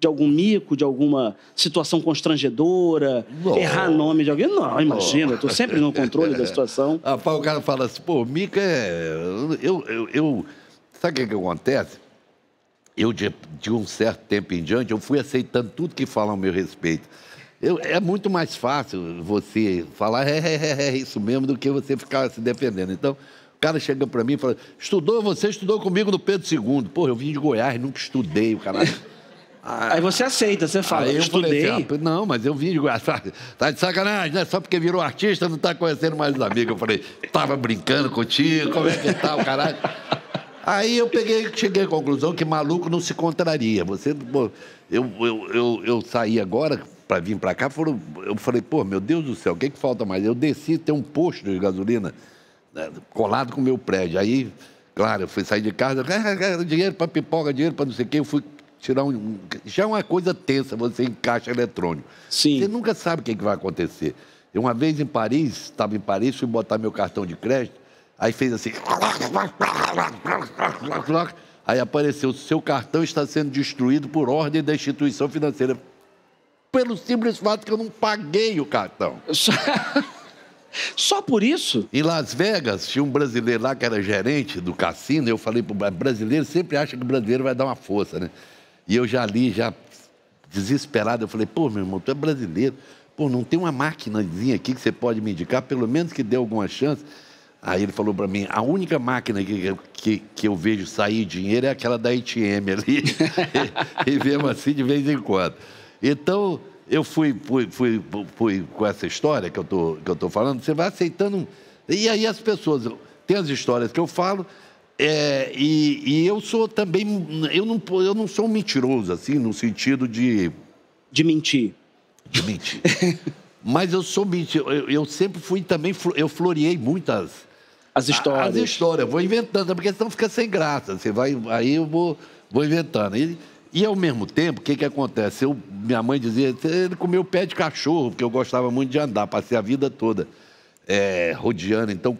de algum mico, de alguma situação constrangedora, não. errar nome de alguém. Não, imagina, eu tô sempre no controle da [LAUGHS] situação. Ah, o cara fala assim, pô, mico é. Eu, eu, eu, Sabe o que, que acontece? Eu, de, de, um certo tempo em diante, eu fui aceitando tudo que falam a meu respeito. Eu, é muito mais fácil você falar, é, é, é, isso mesmo, do que você ficar se defendendo. Então, o cara chega para mim e fala, estudou, você estudou comigo no Pedro II. Pô, eu vim de Goiás, nunca estudei, o caralho. Ah, aí você aceita, você fala, eu estudei. não, mas eu vim de Goiás. Tá, tá de sacanagem, né? Só porque virou artista, não tá conhecendo mais os amigos. Eu falei, tava brincando contigo, como é que tá o caralho? Aí eu peguei, cheguei à conclusão que maluco não se contraria. Você, pô, eu, eu, eu, eu saí agora para vir para cá, foram, eu falei, pô, meu Deus do céu, o que, é que falta mais? Eu desci, tem um posto de gasolina né, colado com o meu prédio. Aí, claro, eu fui sair de casa, [LAUGHS] dinheiro para pipoca, dinheiro para não sei o quê, eu fui tirar um. Já é uma coisa tensa você em caixa eletrônico. Sim. Você nunca sabe o que, é que vai acontecer. uma vez em Paris, estava em Paris, fui botar meu cartão de crédito Aí fez assim. Aí apareceu: seu cartão está sendo destruído por ordem da instituição financeira. Pelo simples fato que eu não paguei o cartão. Só, Só por isso? Em Las Vegas, tinha um brasileiro lá que era gerente do cassino. Eu falei para o brasileiro, sempre acha que o brasileiro vai dar uma força, né? E eu já li, já desesperado, eu falei, pô, meu irmão, tu é brasileiro. Pô, não tem uma maquinazinha aqui que você pode me indicar, pelo menos que dê alguma chance. Aí ele falou para mim: a única máquina que, que, que, eu vejo sair dinheiro é aquela da ATM ali. [LAUGHS] e, vemos mesmo assim, de vez em quando. Então, eu fui, fui, fui, fui com essa história que eu tô, que eu tô falando, você vai aceitando. E aí as pessoas. Tem as histórias que eu falo, é, e, e, eu sou também. Eu não, eu não sou um mentiroso, assim, no sentido de. De mentir. De mentir. Mas eu sou mentiroso. Eu, eu sempre fui também. Eu floreei muitas as histórias. As histórias, vou inventando, porque senão fica sem graça. Você vai, aí eu vou, vou inventando. E, e ao mesmo tempo, o que, que acontece? Eu, minha mãe dizia, ele comeu pé de cachorro, porque eu gostava muito de andar, passei a vida toda é, rodeando, então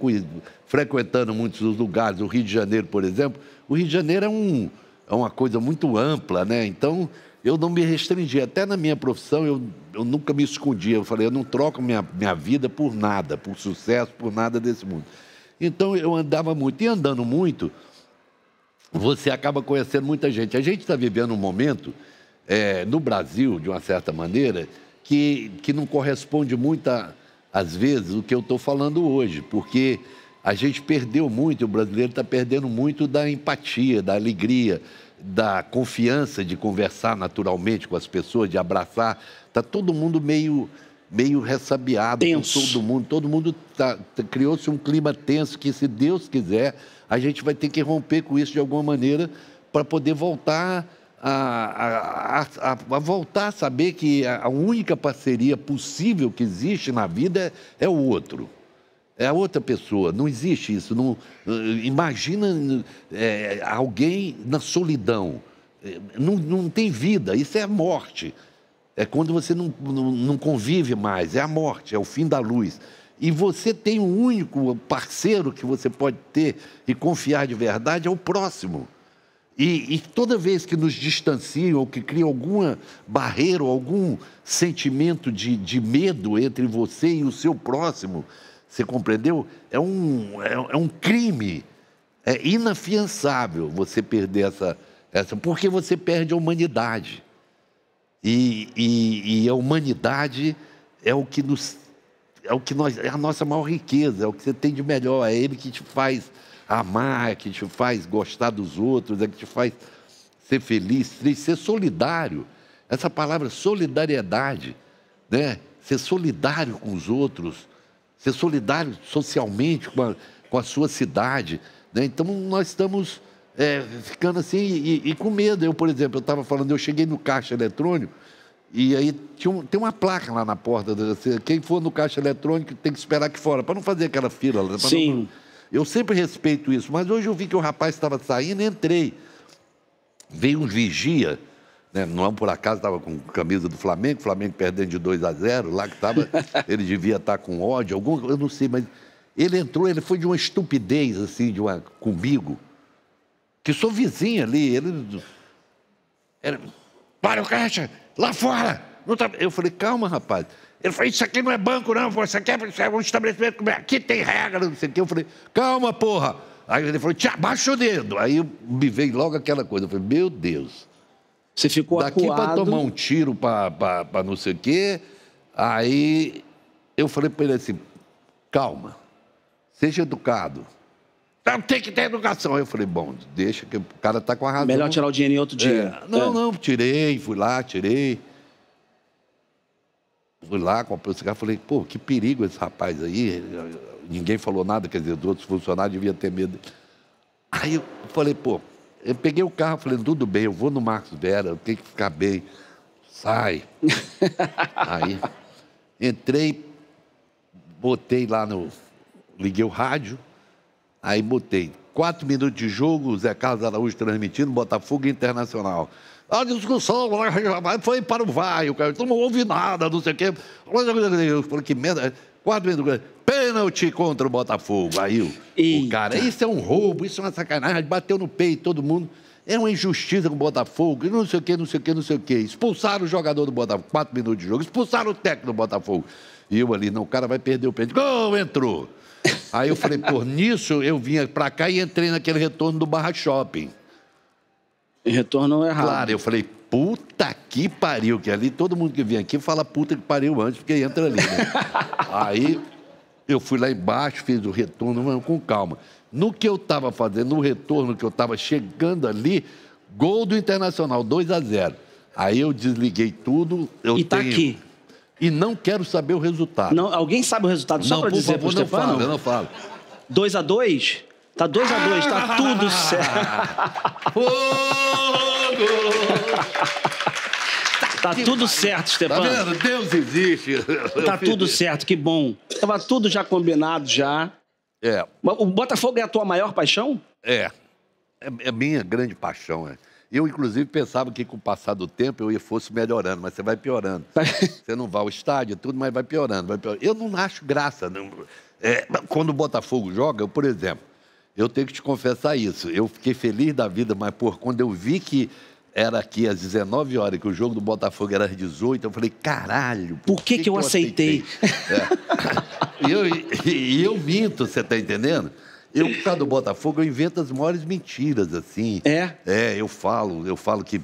frequentando muitos dos lugares. O Rio de Janeiro, por exemplo, o Rio de Janeiro é, um, é uma coisa muito ampla, né? Então eu não me restringi. Até na minha profissão eu, eu nunca me escondia. Eu falei, eu não troco minha, minha vida por nada, por sucesso, por nada desse mundo. Então eu andava muito, e andando muito, você acaba conhecendo muita gente. A gente está vivendo um momento é, no Brasil, de uma certa maneira, que, que não corresponde muito, a, às vezes, o que eu estou falando hoje, porque a gente perdeu muito, o brasileiro está perdendo muito da empatia, da alegria, da confiança de conversar naturalmente com as pessoas, de abraçar. Está todo mundo meio meio ressabiado tenso. com todo mundo. Todo mundo tá, tá, criou-se um clima tenso que, se Deus quiser, a gente vai ter que romper com isso de alguma maneira para poder voltar a, a, a, a, voltar a saber que a única parceria possível que existe na vida é, é o outro. É a outra pessoa, não existe isso. Não, eh, imagina é, alguém na solidão. Eh, não, não tem vida, isso é morte. É quando você não, não, não convive mais, é a morte, é o fim da luz. E você tem um único parceiro que você pode ter e confiar de verdade é o próximo. E, e, toda vez que nos distanciam ou que cria alguma barreira ou algum sentimento de, de medo entre você e o seu próximo, você compreendeu? É um, é, é um crime. É inafiançável você perder essa, essa. Porque você perde a humanidade. E, e, e a humanidade é o que nos é o que nós é a nossa maior riqueza, é o que você tem de melhor, é ele que te faz amar, que te faz gostar dos outros, é que te faz ser feliz, triste, ser solidário. Essa palavra solidariedade, né? Ser solidário com os outros, ser solidário socialmente com a, com a sua cidade, né? Então nós estamos é, ficando assim e, e, com medo. Eu, por exemplo, eu estava falando, eu cheguei no caixa eletrônico e aí tinha um, tem uma placa lá na porta. Né, assim, quem for no caixa eletrônico tem que esperar aqui fora, para não fazer aquela fila. Né, Sim. Não, eu sempre respeito isso, mas hoje eu vi que o rapaz estava saindo, entrei. Veio um vigia, né, não é por acaso estava com camisa do Flamengo, Flamengo perdendo de 2 a 0 lá que estava, [LAUGHS] ele devia estar tá com ódio, algum, eu não sei, mas ele entrou, ele foi de uma estupidez, assim, de uma comigo que sou vizinho ali. Ele, ele para o caixa, lá fora. Tá... Eu falei, calma, rapaz. Ele falou, isso aqui não é banco, não, pô. isso aqui é, é um estabelecimento Aqui tem regra, não sei o quê. Eu falei, calma, porra. Aí ele falou, te abaixa o dedo. Aí eu me veio logo aquela coisa. Eu falei, meu Deus. Você ficou Daqui para tomar um tiro para não sei o quê. Aí eu falei para ele assim, calma, seja educado. Não, tem que ter educação. Eu falei, bom, deixa que o cara tá com a razão. Melhor tirar o dinheiro em outro dia. É. Não, é. não, tirei, fui lá, tirei. Fui lá, comprei o cigarro, falei, pô, que perigo esse rapaz aí. Ninguém falou nada, quer dizer, os outros funcionários deviam ter medo. Aí eu falei, pô, eu peguei o carro, falei, tudo bem, eu vou no Marcos Vera, eu tenho que ficar bem. Sai. [LAUGHS] aí, entrei, botei lá no. Liguei o rádio, Aí botei quatro minutos de jogo, Zé Carlos Araújo transmitindo, Botafogo Internacional. A discussão foi para o vai, o cara não ouve nada, não sei o quê. Eu falei, que merda. Quatro minutos. Pênalti contra o Botafogo. Aí o, o cara, isso é um roubo, isso é uma sacanagem. Bateu no peito todo mundo. É uma injustiça com o Botafogo, não sei o quê, não sei o quê, não sei o quê. Expulsaram o jogador do Botafogo, quatro minutos de jogo. Expulsaram o técnico do Botafogo. E eu ali, não, o cara vai perder o pênalti. Gol, entrou. Aí eu falei, por nisso eu vinha para cá e entrei naquele retorno do Barra Shopping. E retorno errado. Claro, eu falei, puta que pariu, que ali todo mundo que vem aqui fala puta que pariu antes, porque entra ali. Né? [LAUGHS] Aí eu fui lá embaixo, fiz o retorno, mas com calma. No que eu estava fazendo, no retorno que eu estava chegando ali, gol do Internacional, 2 a 0 Aí eu desliguei tudo. Eu e tá tenho... aqui e não quero saber o resultado. Não, alguém sabe o resultado só para dizer para o Stefano? Não, não fala, não fala. 2 a 2 Tá 2 a 2 tá ah! tudo certo. [LAUGHS] Fogo. tá tudo certo, tá Stefano. Tá vendo? Deus existe. Tá tudo certo, que bom. Tava tudo já combinado já. É. O Botafogo é a tua maior paixão? É. É, é minha grande paixão, é. Eu, inclusive, pensava que com o passar do tempo eu ia fosse melhorando, mas você vai piorando. [LAUGHS] você não vai ao estádio, tudo, mas vai piorando, vai piorando. Eu não acho graça. Não. É, quando o Botafogo joga, eu, por exemplo, eu tenho que te confessar isso. Eu fiquei feliz da vida, mas, por quando eu vi que era aqui às 19 horas, que o jogo do Botafogo era às 18, eu falei, caralho. Por, por que, que, que, eu aceitei? aceitei? é. [LAUGHS] e, eu, e, e eu minto, você está entendendo? Eu, por causa do Botafogo, eu invento as maiores mentiras, assim. É? É, eu falo, eu falo que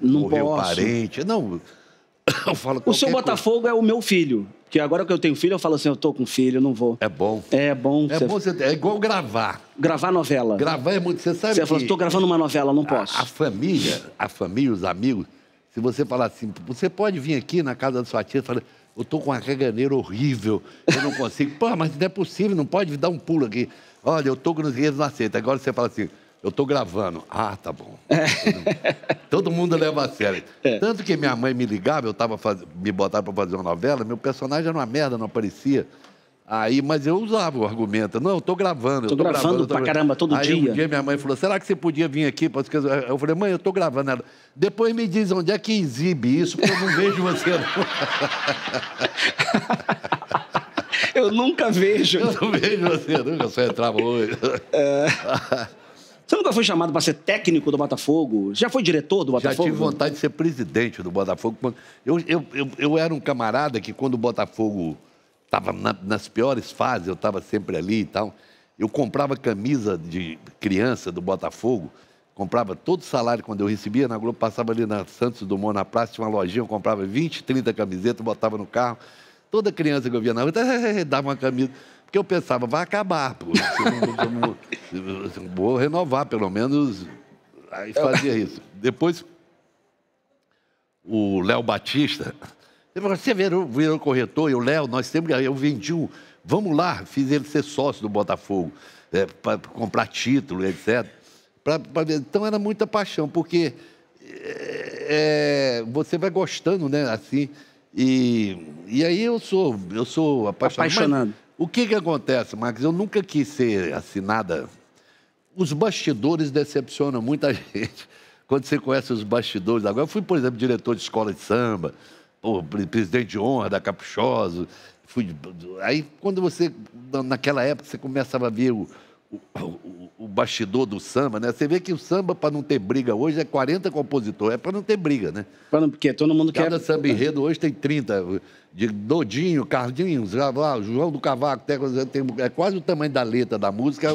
não morreu posso. parente. Não, [COUGHS] eu falo O seu Botafogo coisa. é o meu filho. Que agora que eu tenho filho, eu falo assim, eu tô com filho, não vou. É bom. É bom. É, você... bom você... é igual gravar. Gravar novela. Gravar é muito, você sabe Você que... fala, tô gravando uma novela, não posso. A, a família, a família, os amigos, se você falar assim, você pode vir aqui na casa da sua tia e falar eu tô com uma reganeira horrível, eu não consigo. [LAUGHS] Pô, mas não é possível, não pode dar um pulo aqui. Olha, eu estou com os dinheiro na aceita. Agora você fala assim, eu estou gravando. Ah, tá bom. [LAUGHS] Todo mundo leva a sério. É. Tanto que minha mãe me ligava, eu tava faz... me botava para fazer uma novela, meu personagem era uma merda, não aparecia. Aí, mas eu usava o argumento. Não, eu estou gravando. Estou gravando, gravando tô... caramba, todo Aí, dia. Aí um dia minha mãe falou, será que você podia vir aqui? Eu falei, mãe, eu estou gravando. Ela, depois me diz onde é que exibe isso, porque eu não vejo você. [LAUGHS] Eu nunca vejo. Eu não vejo você nunca, só entrava é hoje. É... Você nunca foi chamado para ser técnico do Botafogo? Já foi diretor do Botafogo? Já tive vontade de ser presidente do Botafogo. Eu, eu, eu, eu era um camarada que, quando o Botafogo estava na, nas piores fases, eu estava sempre ali e tal. Eu comprava camisa de criança do Botafogo, comprava todo o salário quando eu recebia na Globo, passava ali na Santos Dumont, na praça, tinha uma lojinha, eu comprava 20, 30 camisetas, botava no carro. Toda criança que eu via na rua [LAUGHS] dava uma camisa. Porque eu pensava, vai acabar, pô. vou renovar, pelo menos. Aí é fazia isso. Depois, o Léo Batista. Ele falou, você virou, virou corretor, e o Léo, nós temos. Eu vendi um. Vamos lá, fiz ele ser sócio do Botafogo, é, para comprar título, etc. Pra, pra, então era muita paixão, porque é, é você vai gostando, né? Assim, e, e aí eu sou, eu sou apaixonado. apaixonado. o que, que acontece, Max? Eu nunca quis ser assinada. Os bastidores decepcionam muita [LAUGHS] gente. Quando você conhece os bastidores, agora eu fui, por exemplo, diretor de escola de samba, presidente de honra da Caprichoso. Fui, aí quando você, naquela época, você começava a ver o, o, o bastidor do samba, né? Você vê que o samba, para não ter briga hoje, é 40 compositores. É para não ter briga, né? Para não, porque todo mundo Cada quer... Cada samba enredo hoje tem 30. De Dodinho, Cardinhos, João do Cavaco, tem, é quase o tamanho da letra da música, é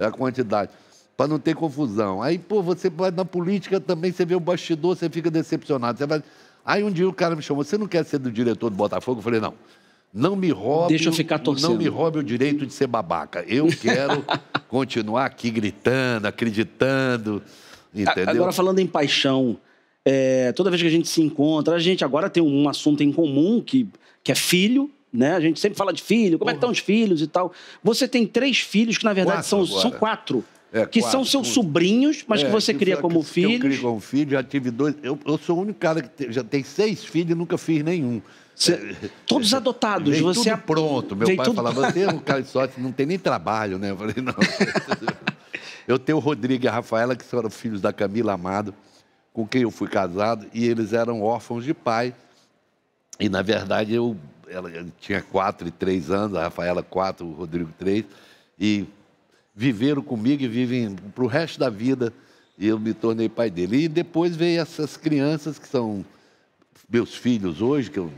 a, [LAUGHS] é a quantidade. Para não ter confusão. Aí, pô, você vai na política também, você vê o bastidor, você fica decepcionado. Você vai... Aí um dia o cara me chamou, você não quer ser do diretor do Botafogo? Eu falei, não. Não me roube, Deixa eu ficar torcendo. Não me roube o direito de ser babaca. Eu quero [LAUGHS] continuar aqui gritando, acreditando. Entendeu? Agora, falando em paixão, é, toda vez que a gente se encontra, a gente agora tem um assunto em comum que, que é filho. Né? A gente sempre fala de filho, como Porra. é que estão os filhos e tal. Você tem três filhos que, na verdade, quatro são, são quatro. É, que quatro, são seus um... sobrinhos, mas é, que você cria como filho. Eu crio como filho, já tive dois. Eu, eu sou o único cara que te, já tem seis filhos e nunca fiz nenhum. Você, todos adotados. Vem você tudo pronto. Meu pai tudo... falava, você [LAUGHS] é um cara de sorte, não tem nem trabalho, né? Eu falei, não. [LAUGHS] eu tenho o Rodrigo e a Rafaela, que foram filhos da Camila Amado, com quem eu fui casado, e eles eram órfãos de pai. E, na verdade, eu ela tinha quatro e três anos, a Rafaela quatro, o Rodrigo três, e viveram comigo e vivem para o resto da vida, e eu me tornei pai dele. E depois veio essas crianças que são meus filhos hoje, que eu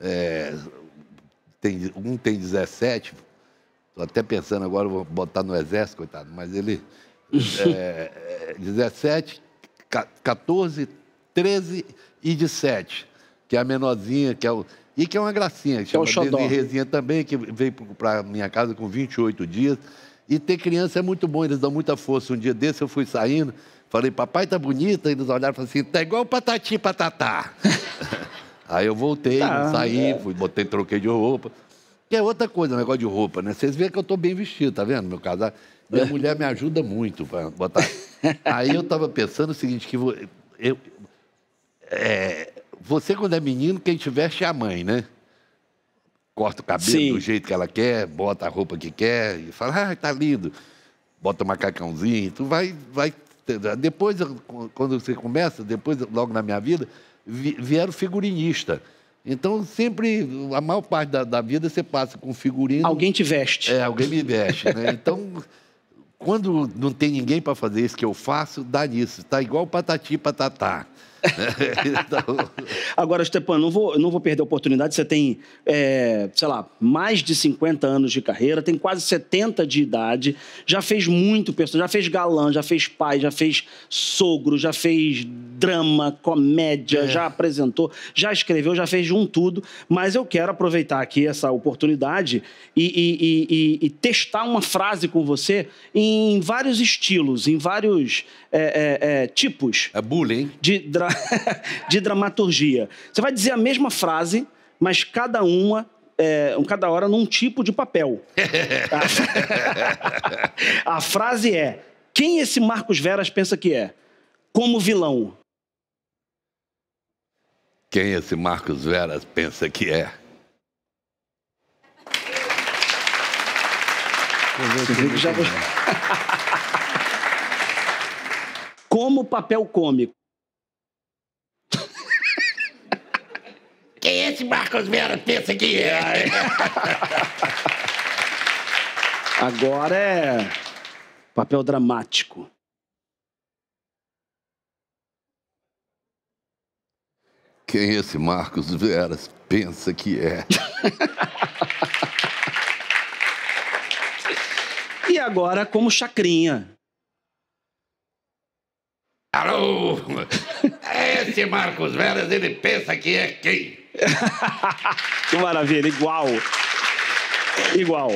é, tem, um tem 17, estou até pensando agora, vou botar no exército, coitado, mas ele. [LAUGHS] É, 17, 14, 13 e de que é a menorzinha, que é o. E que é uma gracinha, que é chama Xodó. Denis Resinha também, que veio para minha casa com 28 dias. E ter criança é muito bom, eles dão muita força. Um dia desse eu fui saindo, falei, papai tá bonita, eles olharam e falaram assim, tá igual patati patatá. [LAUGHS] Aí eu voltei, tá, saí, é. fui, botei, troquei de roupa. Que é outra coisa, o negócio de roupa, né? Vocês veem que eu estou bem vestido, tá vendo? Meu casal, Minha [LAUGHS] mulher me ajuda muito para botar. Aí eu estava pensando o seguinte, que eu, é, você, quando é menino, quem te veste é a mãe, né? Corta o cabelo Sim. do jeito que ela quer, bota a roupa que quer, e fala, ah, tá lindo. Bota o um macacãozinho, tu vai, vai. Depois, quando você começa, depois, logo na minha vida, vieram figurinista. Então, sempre, a maior parte da, da, vida você passa com figurino. Alguém te veste. É, alguém me veste. Né? [LAUGHS] Então, quando não tem ninguém para fazer isso que eu faço, dá nisso. Está igual patati patatá então... Agora, Stepan, não vou, não vou perder a oportunidade. Você tem, é, sei lá, mais de 50 anos de carreira, tem quase 70 de idade, já fez muito personagem, já fez galã, já fez pai, já fez sogro, já fez drama, comédia, é. já apresentou, já escreveu, já fez de um tudo. Mas eu quero aproveitar aqui essa oportunidade e, e, e, e testar uma frase com você em vários estilos, em vários é, é, é tipos. É bullying, hein? De dra [LAUGHS] de dramaturgia. Você vai dizer a mesma frase, mas cada uma é, cada hora num tipo de papel. a [LAUGHS] frase é: quem esse Marcos Veras pensa que é? Como vilão. Quem esse Marcos Veras pensa que é? [LAUGHS] Como papel cômico. esse Marcos Vera pensa que é? [LAUGHS] Agora é papel dramático. Quem esse Marcos Veras pensa que é? e agora como chacrinha. Alô! [LAUGHS] Esse Marcos Veras, ele pensa que é quem? [LAUGHS] que maravilha, igual. Igual.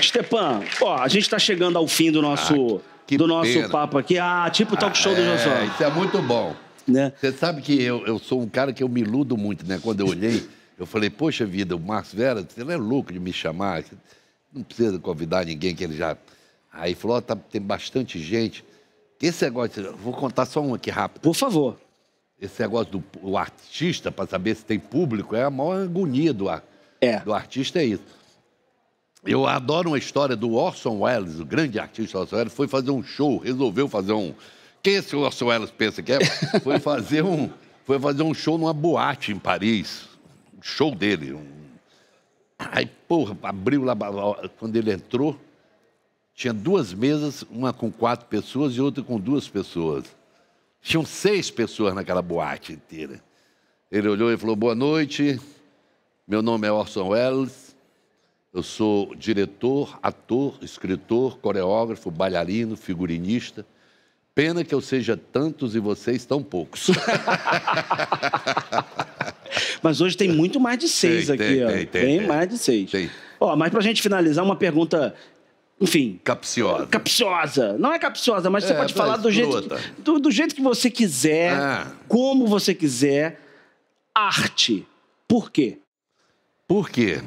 Stepan, ó, a gente está chegando ao fim do nosso, ah, do nosso papo aqui. Ah, tipo talk show ah, do é, Josué. Isso é muito bom. Né? Você sabe que eu, eu sou um cara que eu me iludo muito, né? Quando eu olhei, eu falei, poxa vida, o Marcos Vera, você não é louco de me chamar? Não precisa convidar ninguém que ele já... Aí falou, oh, tá, tem bastante gente. Esse negócio, vou contar só um aqui rápido. Por favor esse negócio do o artista, para saber se tem público, é a maior agonia do, é. do artista, é isso. Eu adoro uma história do Orson Welles, o grande artista Orson Welles, foi fazer um show, resolveu fazer um. Quem é esse Orson Welles pensa que é? [LAUGHS] Foi fazer um, foi fazer um show numa boate em Paris. Um show dele. Um... Aí, porra, abriu lá. Quando ele entrou, tinha duas mesas, uma com quatro pessoas e outra com duas pessoas. Tinham seis pessoas naquela boate inteira. Ele olhou e falou: Boa noite, meu nome é Orson Welles, eu sou diretor, ator, escritor, coreógrafo, bailarino, figurinista. Pena que eu seja tantos e vocês tão poucos. [LAUGHS] mas hoje tem muito mais de seis tem, aqui. Tem, ó. tem, tem mais de seis. Ó, mas para a gente finalizar, uma pergunta enfim. Capciosa. Capciosa. Não é capciosa, mas é, você pode falar do jeito, que, do, do, jeito que você quiser, é. como você quiser. Arte. Por quê? Por quê?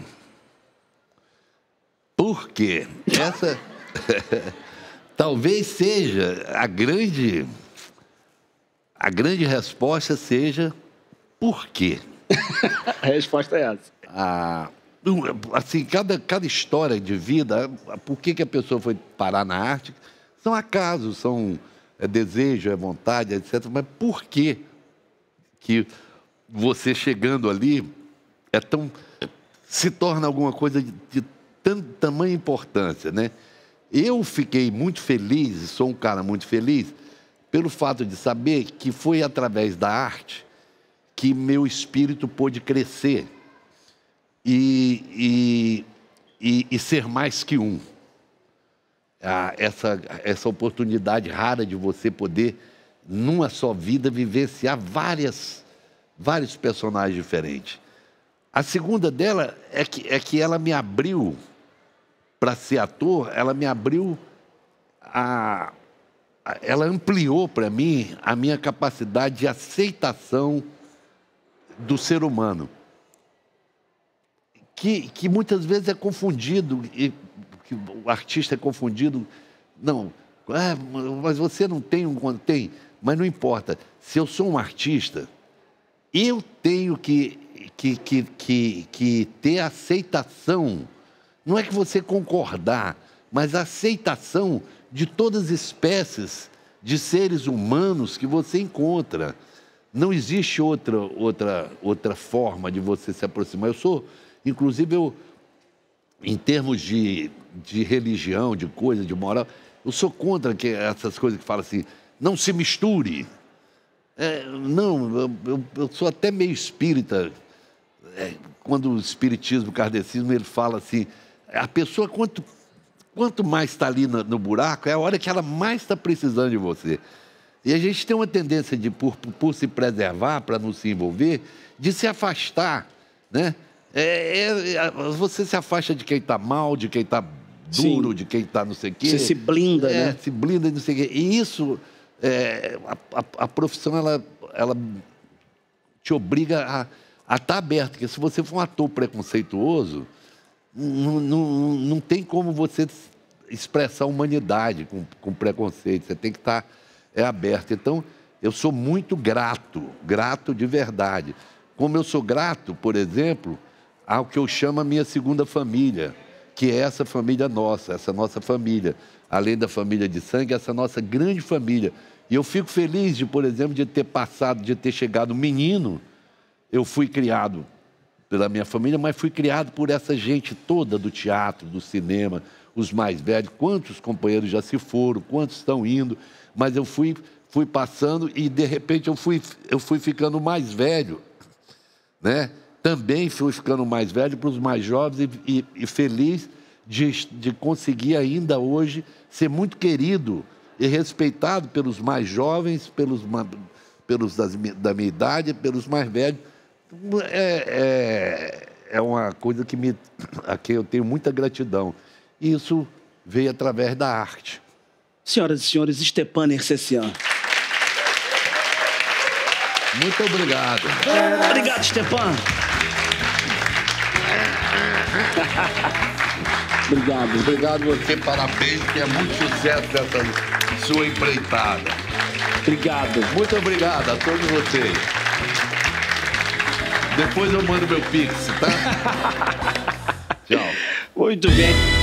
Por quê? Essa [LAUGHS] talvez seja a grande a grande resposta seja por quê? [LAUGHS] a resposta é essa. A ah, é, assim, cada, cada história de vida, por que, que a pessoa foi parar na arte, são acasos, são é desejo, é vontade, etc. Mas por que que você chegando ali é tão se torna alguma coisa de, de tanto, tamanha importância, né? Eu fiquei muito feliz, sou um cara muito feliz, pelo fato de saber que foi através da arte que meu espírito pôde crescer, e, e, e, ser mais que um. Ah, essa, essa oportunidade rara de você poder, numa só vida, vivenciar várias, vários personagens diferentes. A segunda dela é que, é que ela me abriu para ser ator, ela me abriu a, a ela ampliou para mim a minha capacidade de aceitação do ser humano que, que muitas vezes é confundido, e, que o artista é confundido. Não, ah, mas você não tem um tem. Mas não importa. Se eu sou um artista, eu tenho que, que, que, que, que ter aceitação. Não é que você concordar, mas aceitação de todas as espécies de seres humanos que você encontra. Não existe outra, outra, outra forma de você se aproximar. Eu sou Inclusive, eu, em termos de, de religião, de coisa, de moral, eu sou contra que essas coisas que falam assim, não se misture. É, não, eu, eu, sou até meio espírita. É, quando o espiritismo, o kardecismo, ele fala assim, a pessoa quanto, quanto mais está ali no, no buraco, é a hora que ela mais está precisando de você. E a gente tem uma tendência de, por, por se preservar, para não se envolver, de se afastar, né? É, é, é, você se afasta de quem está mal, de quem está duro, Sim. de quem está não sei o quê. Você se blinda, é, né? Se blinda de não sei o quê. E isso, é, a, a, a, profissão, ela, ela te obriga a estar tá aberto. Porque se você for um ator preconceituoso, não, não tem como você expressar a humanidade com, com preconceito. Você tem que estar tá, é, aberto. Então, eu sou muito grato, grato de verdade. Como eu sou grato, por exemplo ao ah, que eu chamo a minha segunda família, que é essa família nossa, essa nossa família, além da família de sangue, essa nossa grande família. E eu fico feliz de, por exemplo, de ter passado, de ter chegado menino. Eu fui criado pela minha família, mas fui criado por essa gente toda do teatro, do cinema, os mais velhos, quantos companheiros já se foram, quantos estão indo, mas eu fui, fui passando e de repente eu fui, eu fui ficando mais velho, né? também fui ficando mais velho para os mais jovens e, e, e feliz de, de conseguir ainda hoje ser muito querido e respeitado pelos mais jovens, pelos, pelos das, da minha idade, pelos mais velhos. É, é, é uma coisa que me, a quem eu tenho muita gratidão. E isso veio através da arte. Senhoras e senhores, Stepan Ercecian. Muito obrigado. Obrigado, Stepan obrigado. Obrigado você, parabéns, que é muito sucesso essa sua empreitada. Obrigado. Muito obrigado a todos vocês. Depois eu mando meu pix, tá? [LAUGHS] Tchau. Muito bem.